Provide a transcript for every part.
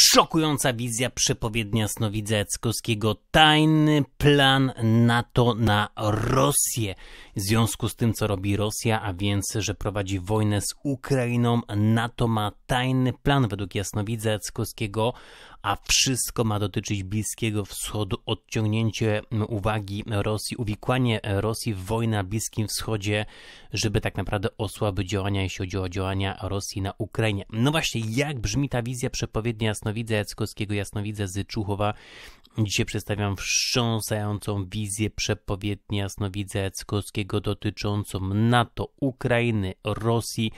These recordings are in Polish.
Szokująca wizja przepowiednia snowidza Jackowskiego. Tajny plan NATO na Rosję. W związku z tym, co robi Rosja, a więc, że prowadzi wojnę z Ukrainą, NATO ma tajny plan według jasnowidza Jackowskiego, a wszystko ma dotyczyć Bliskiego Wschodu, odciągnięcie uwagi Rosji, uwikłanie Rosji w wojnę na Bliskim Wschodzie, żeby tak naprawdę osłabić działania, jeśli chodzi o działania Rosji na Ukrainie. No właśnie, jak brzmi ta wizja przepowiednia jasnowidza Jackowskiego, jasnowidza z Czuchowa, Dzisiaj przedstawiam wstrząsającą wizję przepowiedni Jasnowidza Jackowskiego dotyczącą NATO, Ukrainy, Rosji,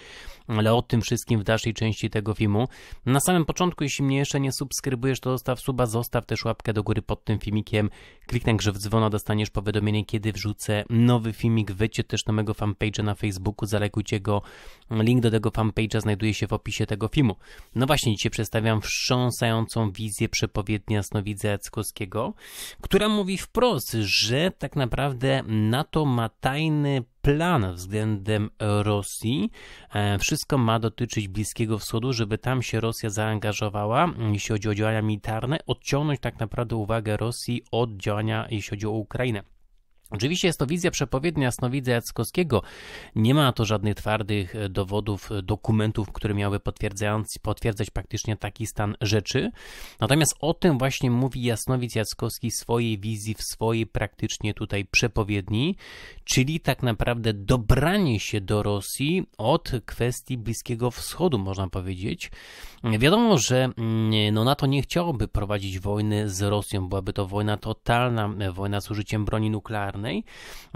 ale o tym wszystkim w dalszej części tego filmu. Na samym początku, jeśli mnie jeszcze nie subskrybujesz, to zostaw suba, zostaw też łapkę do góry pod tym filmikiem, kliknij grzyw dzwona, dostaniesz powiadomienie, kiedy wrzucę nowy filmik, wyjdźcie też na mojego fanpage'a na Facebooku, zalekujcie go, link do tego fanpage'a znajduje się w opisie tego filmu. No właśnie, dzisiaj przedstawiam wstrząsającą wizję przepowiedni Jasnowidza Jackowskiego która mówi wprost, że tak naprawdę NATO ma tajny plan względem Rosji. E, wszystko ma dotyczyć Bliskiego Wschodu, żeby tam się Rosja zaangażowała, jeśli chodzi o działania militarne, odciągnąć tak naprawdę uwagę Rosji od działania, jeśli chodzi o Ukrainę. Oczywiście jest to wizja przepowiednia jasnowidza Jackowskiego. Nie ma na to żadnych twardych e, dowodów, e, dokumentów, które miały potwierdzać praktycznie taki stan rzeczy. Natomiast o tym właśnie mówi jasnowidz Jackowski w swojej wizji, w swojej praktycznie tutaj przepowiedni, czyli tak naprawdę dobranie się do Rosji od kwestii Bliskiego Wschodu, można powiedzieć. Wiadomo, że mm, no, NATO nie chciałoby prowadzić wojny z Rosją, byłaby to wojna totalna, e, wojna z użyciem broni nuklearnej, na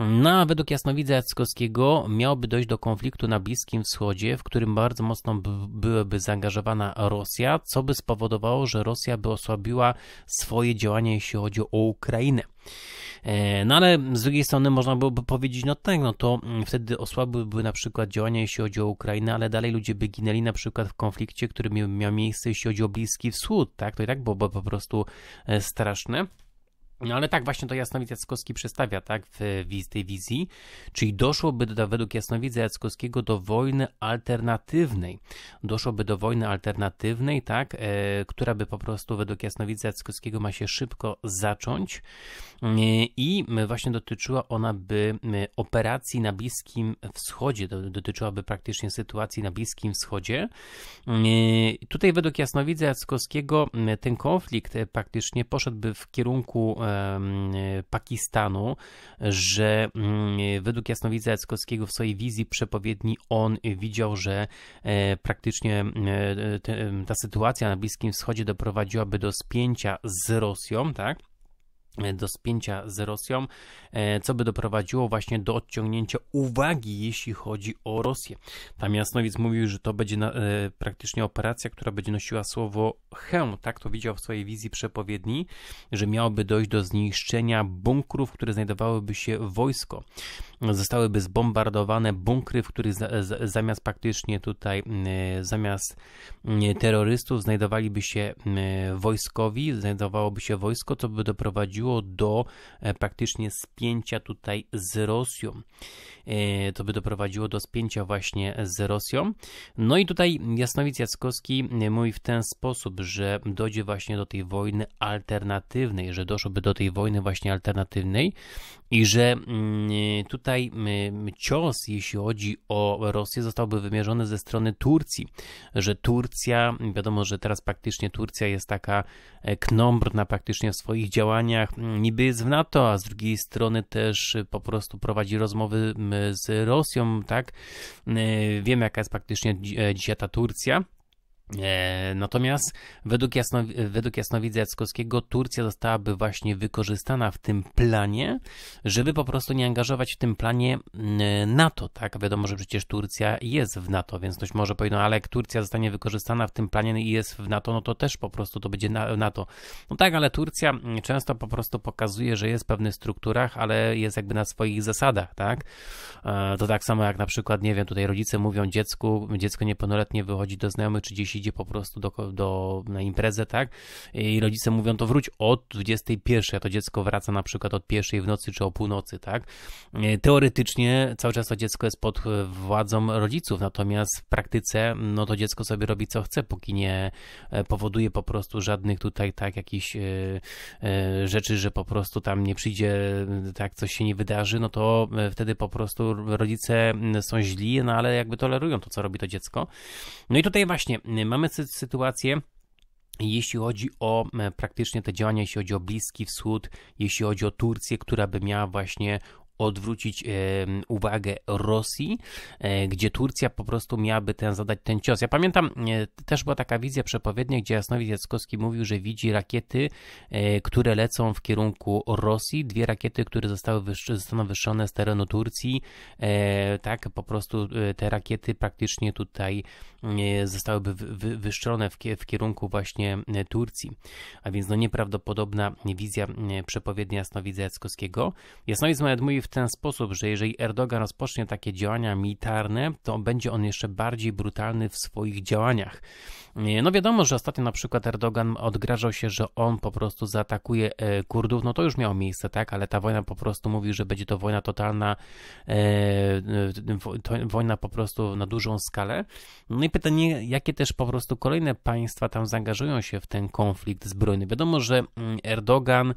No a według jasnowidza Jackowskiego miałoby dojść do konfliktu na Bliskim Wschodzie, w którym bardzo mocno byłaby zaangażowana Rosja, co by spowodowało, że Rosja by osłabiła swoje działania, jeśli chodzi o Ukrainę. E, no ale z drugiej strony można byłoby powiedzieć, no tak, no to wtedy osłabłyby na przykład działania, jeśli chodzi o Ukrainę, ale dalej ludzie by ginęli na przykład w konflikcie, który miał miejsce, jeśli chodzi o Bliski Wschód, tak? To i tak byłoby po prostu e, straszne. No ale tak właśnie to Jasnowidz Jackowski przedstawia, tak, w, w tej wizji, czyli doszłoby do, według Jasnowidza Jackowskiego do wojny alternatywnej. Doszłoby do wojny alternatywnej, tak, e, która by po prostu według Jasnowidza Jackowskiego ma się szybko zacząć e, i właśnie dotyczyła ona by mm, operacji na Bliskim Wschodzie, do, dotyczyłaby praktycznie sytuacji na Bliskim Wschodzie. E, tutaj według Jasnowidza Jackowskiego ten konflikt e, praktycznie poszedłby w kierunku e, Pakistanu, że mm, według jasnowidza Jackowskiego w swojej wizji przepowiedni on widział, że e, praktycznie e, ta sytuacja na Bliskim Wschodzie doprowadziłaby do spięcia z Rosją, tak? E, do spięcia z Rosją, e, co by doprowadziło właśnie do odciągnięcia uwagi, jeśli chodzi o Rosję. Tam Jasnowic mówił, że to będzie na, e, praktycznie operacja, która będzie nosiła słowo chę, tak to widział w swojej wizji przepowiedni, że miałoby dojść do zniszczenia bunkrów, w które znajdowałyby się wojsko. Zostałyby zbombardowane bunkry, w których za, z, zamiast praktycznie tutaj, e, zamiast e, terrorystów znajdowaliby się e, wojskowi, znajdowałoby się wojsko, co by doprowadziło doprowadziło do e, praktycznie spięcia tutaj z Rosją. E, to by doprowadziło do spięcia właśnie z Rosją. No i tutaj Jasnowic Jackowski e, mówi w ten sposób, że dojdzie właśnie do tej wojny alternatywnej, że doszłoby do tej wojny właśnie alternatywnej i że mm, tutaj mm, cios, jeśli chodzi o Rosję, zostałby wymierzony ze strony Turcji, że Turcja, wiadomo, że teraz praktycznie Turcja jest taka knombrna praktycznie w swoich działaniach, Mm, niby jest w NATO, a z drugiej strony też y, po prostu prowadzi rozmowy z Rosją, tak? Y, Wiemy, jaka jest praktycznie e, dzisiaj ta Turcja. E, natomiast według, jasno, według jasnowidza Jackowskiego Turcja zostałaby właśnie wykorzystana w tym planie, żeby po prostu nie angażować w tym planie mm, NATO, tak? Wiadomo, że przecież Turcja jest w NATO, więc ktoś może powiedzieć, no ale jak Turcja zostanie wykorzystana w tym planie i jest w NATO, no to też po prostu to będzie NATO. No tak, ale Turcja mm, często po prostu pokazuje, że jest w pewnych strukturach, ale jest jakby na swoich zasadach, tak? E, to tak samo jak na przykład, nie wiem, tutaj rodzice mówią dziecku, dziecko niepełnoletnie wychodzi do znajomych czy dzieci idzie po prostu do, do, na imprezę, tak? I rodzice mówią, to wróć od 21, a to dziecko wraca na przykład od pierwszej w nocy czy o północy, tak? E, teoretycznie cały czas to dziecko jest pod władzą rodziców, natomiast w praktyce, no to dziecko sobie robi co chce, póki nie e, powoduje po prostu żadnych tutaj, tak, jakichś e, rzeczy, że po prostu tam nie przyjdzie, tak, coś się nie wydarzy, no to wtedy po prostu rodzice są źli, no ale jakby tolerują to, co robi to dziecko. No i tutaj właśnie Mamy sytuację, jeśli chodzi o e, praktycznie te działania, jeśli chodzi o Bliski Wschód, jeśli chodzi o Turcję, która by miała właśnie odwrócić uwagę Rosji, e, gdzie Turcja po prostu miałaby ten, zadać ten cios. Ja pamiętam, e, też była taka wizja przepowiednia, gdzie Jasnowidz Jackowski mówił, że widzi rakiety, e, które lecą w kierunku Rosji, dwie rakiety, które zostały wyższy, zostaną wyszczone z terenu Turcji, tak, po prostu te rakiety praktycznie tutaj zostałyby wy, wyszczone w kierunku właśnie Turcji. A więc no nieprawdopodobna wizja przepowiednia Jasnowidza Jackowskiego. Jasnowidz ma mówi w ten sposób, że jeżeli Erdogan rozpocznie takie działania militarne, to będzie on jeszcze bardziej brutalny w swoich działaniach. E, no wiadomo, że ostatnio na przykład Erdogan odgrażał się, że on po prostu zaatakuje e, Kurdów, no to już miało miejsce, tak, ale ta wojna po prostu mówi, że będzie to wojna totalna, e, wojna po prostu na dużą skalę. No i pytanie, jakie też po prostu kolejne państwa tam zaangażują się w ten konflikt zbrojny. Wiadomo, że mm, Erdogan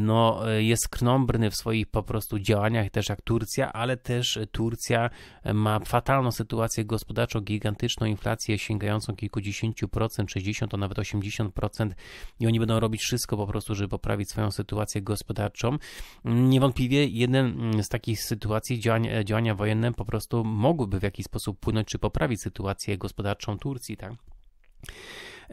no, jest krnąbrny w swoich po prostu prostu działaniach, też jak Turcja, ale też Turcja ma fatalną sytuację gospodarczą, gigantyczną inflację sięgającą kilkudziesięciu procent, 60, a nawet 80 procent i oni będą robić wszystko po prostu, żeby poprawić swoją sytuację gospodarczą. Niewątpliwie jeden z takich sytuacji działań, działania wojenne po prostu mogłyby w jakiś sposób płynąć czy poprawić sytuację gospodarczą Turcji, tak?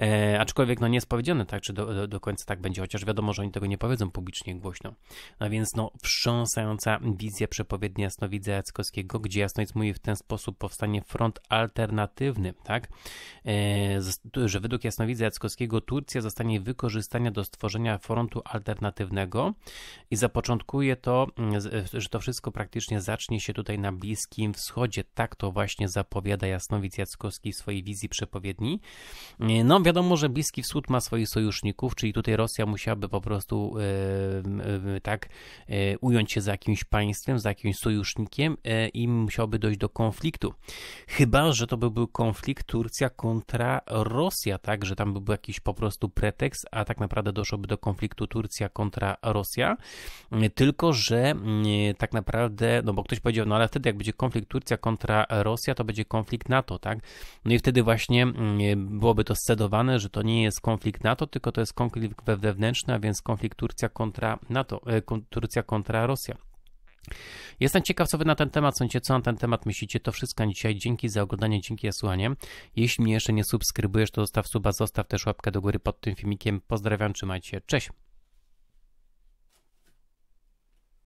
E, aczkolwiek no nie jest powiedziane tak, czy do, do, do, końca tak będzie, chociaż wiadomo, że oni tego nie powiedzą publicznie głośno. No więc no wstrząsająca wizja przepowiedni jasnowidza Jackowskiego, gdzie jasnowic mówi w ten sposób powstanie front alternatywny, tak? E, że według jasnowidza Jackowskiego Turcja zostanie wykorzystana do stworzenia frontu alternatywnego i zapoczątkuje to, mm, e, że to wszystko praktycznie zacznie się tutaj na Bliskim Wschodzie. Tak to właśnie zapowiada jasnowic Jackowski w swojej wizji przepowiedni. E, no wiadomo, że Bliski Wschód ma swoich sojuszników, czyli tutaj Rosja musiałaby po prostu tak e, ująć się za jakimś państwem, za jakimś sojusznikiem e, i musiałby dojść do konfliktu. Chyba, że to by był konflikt Turcja kontra Rosja, tak, że tam by był jakiś po prostu pretekst, a tak naprawdę doszłoby do konfliktu Turcja kontra Rosja, e, tylko, że tak naprawdę, no bo ktoś powiedział, no ale wtedy jak będzie konflikt Turcja kontra Rosja, to będzie konflikt NATO, tak, no i wtedy właśnie byłoby to scedowanie że to nie jest konflikt NATO, tylko to jest konflikt wewnętrzny, a więc konflikt Turcja kontra NATO, e, Turcja kontra Rosja. Jestem ciekaw, co wy na ten temat sądzicie, co na ten temat myślicie. To wszystko na dzisiaj. Dzięki za oglądanie, dzięki za słuchanie. Jeśli mnie jeszcze nie subskrybujesz, to zostaw suba, zostaw też łapkę do góry pod tym filmikiem. Pozdrawiam, trzymajcie się, cześć!